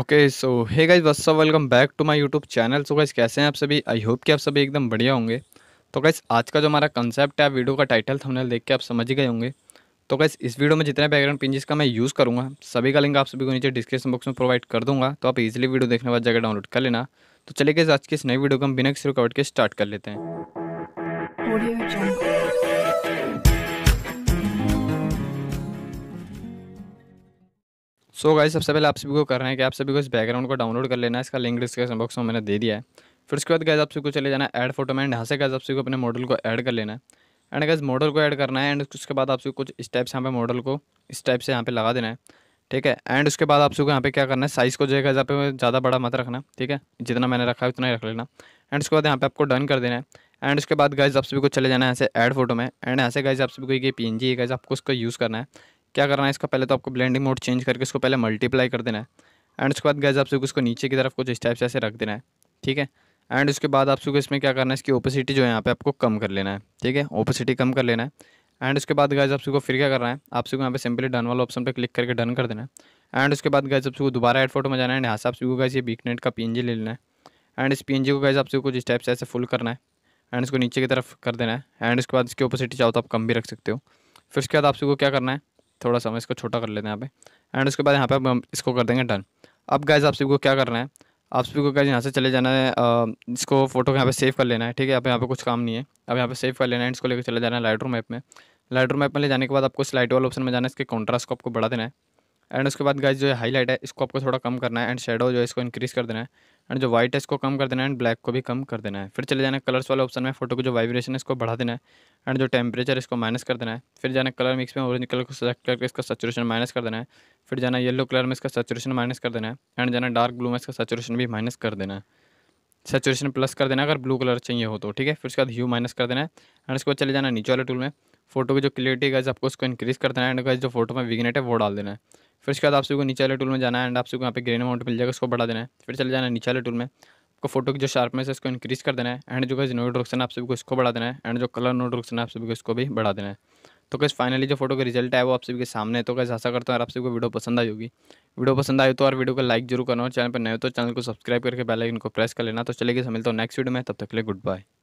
okay so hey guys what's up welcome back to my YouTube channel so guys कैसे हैं आप सभी I hope कि आप सभी एकदम बढ़िया होंगे तो गाइज आज का जो हमारा कंसेप्ट है वीडियो का टाइटल थंबनेल देख के आप समझ गए होंगे तो गाइज इस वीडियो में जितने बैकग्राउंड पिंजेस का मैं यूज़ करूँगा सभी का लिंक आप सभी को नीचे डिस्क्रिप्शन बॉक्स में प्रोवाइड कर दूँगा तो आप इजिली वीडियो देखने बाद जगह डाउनलोड कर लेना तो चले गए आज की इस नई वीडियो को हम बिना किसी रुकावट के स्टार्ट कर लेते हैं सो गाइस सबसे पहले आप सभी को कर रहे हैं कि आप सभी को इस बैकग्राउंड को डाउनलोड कर लेना है इसका लिंक डिस्क्रिप्शन बॉक्स में मैंने दे दिया है फिर उसके बाद गाइस आप सबको चले जाना ऐड फोटो में एंड यहाँ से गाइस आप सबको अपने मॉडल को ऐड कर लेना है एंड गाइस मॉडल को ऐड करना है एंड उसके बाद आप सबको कुछ से यहाँ पे मॉडल को इस टाइप से यहाँ पे लगा देना है ठीक है एंड उसके बाद आप सबको यहाँ पे क्या करना है साइज़ को जो है यहाँ पे ज़्यादा बड़ा मत रखना ठीक है जितना मैंने रखा है उतना ही रख लेना एंड उसके बाद यहाँ पे आपको डन कर देना है एंड उसके बाद गाइज आप सभी को चले जाना है ऐसे ऐड फोटो में एंड ऐसे से गाइज आप सभी को ये पी एन जी है गाइज आपको उसको यूज़ करना है क्या करना है इसका पहले तो आपको ब्लेंडिंग मोड चेंज करके इसको पहले मल्टीप्लाई कर देना है एंड उसके बाद गैज आप सबको इसको नीचे की तरफ कुछ इस टाइप से ऐसे रख देना है ठीक है एंड उसके बाद आप सबको इसमें क्या करना है इसकी ओपोसिटी जो है यहाँ पे आपको कम कर लेना है ठीक है ओपोसिटी कम कर लेना है एंड उसके बाद गैस आप सबको फिर क्या करना है आप सबको यहाँ पे सिंपली डन वाला ऑप्शन पर क्लिक करके डन कर देना है एंड उसके बाद गैस आप सबको दोबारा एड फोटो में जाना है एंड यहाँ से आप सबको गैस ये बीकनेट का पी ले लेना है एंड इस पी को गैस आप सबको कुछ इस से ऐसे फुल करना है एंड इसको नीचे की तरफ कर देना है एंड उसके बाद इसकी ओपोसिटी चाहो तो आप कम भी रख सकते हो फिर उसके बाद आप सबको क्या करना है थोड़ा सा हम इसको छोटा कर लेते हैं यहाँ पे एंड उसके बाद यहाँ पे हम इसको कर देंगे डन अब गैज आप सभी को क्या करना है आप सभी को गैज यहाँ से चले जाना है आ, इसको फोटो को यहाँ पे सेव कर लेना है ठीक है यहाँ यहाँ पे कुछ काम नहीं है अब यहाँ पे सेव कर लेना है इसको लेकर चले जाना है लाइट रूम में लाइट रूम में ले जाने के बाद आपको स्लाइट वाले ऑप्शन में जाना है इसके कॉन्ट्रास्ट को आपको बढ़ा देना है एंड उसके बाद गाइज जो है हाईलाइट है इसको आपको थोड़ा कम करना है एंड शेडो जो है इसको इंक्रीज़ कर देना है एंड जो वाइट है इसको कम कर देना है एंड ब्लैक को भी कम कर देना है फिर चले जाना कलर्स वाले ऑप्शन में फोटो को जो वाइब्रेशन है इसको बढ़ा देना है एंड जो टेम्परेचर इसको माइनस कर देना है फिर जाना कलर मिक्स में ऑरेंज कलर को सेलेक्ट करके इसका सचुरेशन माइनस कर देना है फिर जाना येलो कलर में इसका सचुरेशन माइनस कर देना है एंड जाना डार्क ब्लू में इसका सचुरेशन भी माइनस कर देना है सेचुरेशन प्लस कर देना अगर ब्लू कलर चाहिए हो तो ठीक है फिर उसके बाद ह्यू माइनस कर देना है एंड उसके बाद चले जाना नीचे वाले टूल में फोटो की जो क्लियरिटी है आपको उसको इंक्रीज़ कर देना है एंड जो फोटो में विगनेट है वो डाल देना है फिर उसके बाद आप सबको नीचे वाले टूल में जाना है एंड आप सबको यहाँ पे ग्रेन अमाउंट मिल जाएगा उसको बढ़ा देना है फिर चले जाना है नीचे वाले टूल में आपको फोटो की जो शार्पनेस है उसको इंक्रीज़ कर देना है एंड जो है नोट रुक्सन आप सबको इसको बढ़ा देना है एंड जो कलर नोट रुक्सन आप सबको इसको भी बढ़ा देना है तो कैसे फाइनली जो फोटो का रिजल्ट है वो आप सभी के सामने है तो कैसे ऐसा करता और आप सबको वीडियो पसंद आई होगी वीडियो पसंद आई तो और वीडियो को लाइक जरूर करना और चैनल पर नए हो तो चैनल को सब्सक्राइब करके बेल आइकन को प्रेस कर लेना तो चलेगी मिलता हूँ नेक्स्ट वीडियो में तब तक के लिए गुड बाय